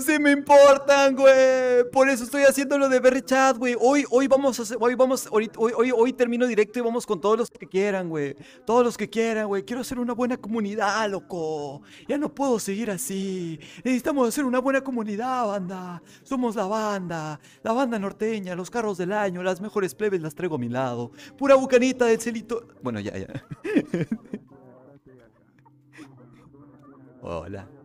si me importan, güey. Por eso estoy haciendo lo de ver Chat, güey. Hoy, hoy vamos a hacer, hoy vamos, hoy, hoy, hoy termino directo y vamos con todos los que quieran, güey. Todos los que quieran, güey. Quiero hacer una buena comunidad, loco. Ya no puedo seguir así. Necesitamos hacer una buena comunidad, banda. Somos la banda. La banda norteña, los carros del año, las mejores plebes las traigo a mi lado. Pura bucanita del celito. Bueno, ya, ya. Hola.